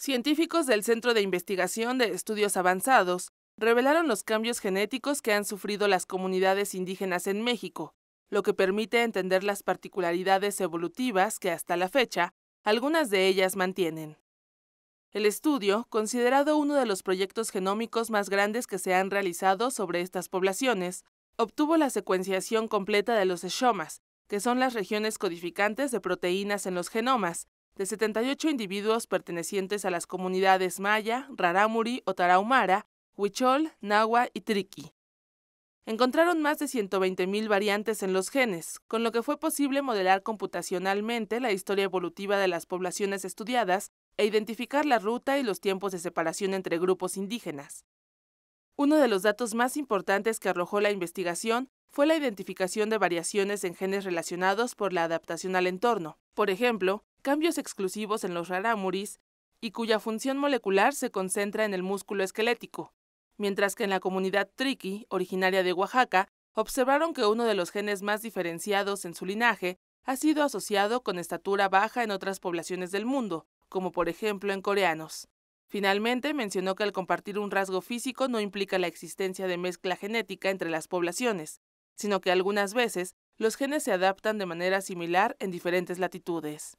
Científicos del Centro de Investigación de Estudios Avanzados revelaron los cambios genéticos que han sufrido las comunidades indígenas en México, lo que permite entender las particularidades evolutivas que hasta la fecha algunas de ellas mantienen. El estudio, considerado uno de los proyectos genómicos más grandes que se han realizado sobre estas poblaciones, obtuvo la secuenciación completa de los exomas, que son las regiones codificantes de proteínas en los genomas, de 78 individuos pertenecientes a las comunidades maya, rarámuri o tarahumara, huichol, nahua y triqui. Encontraron más de 120.000 variantes en los genes, con lo que fue posible modelar computacionalmente la historia evolutiva de las poblaciones estudiadas e identificar la ruta y los tiempos de separación entre grupos indígenas. Uno de los datos más importantes que arrojó la investigación fue la identificación de variaciones en genes relacionados por la adaptación al entorno. Por ejemplo, cambios exclusivos en los rarámuris y cuya función molecular se concentra en el músculo esquelético, mientras que en la comunidad triqui, originaria de Oaxaca, observaron que uno de los genes más diferenciados en su linaje ha sido asociado con estatura baja en otras poblaciones del mundo, como por ejemplo en coreanos. Finalmente, mencionó que al compartir un rasgo físico no implica la existencia de mezcla genética entre las poblaciones, sino que algunas veces los genes se adaptan de manera similar en diferentes latitudes.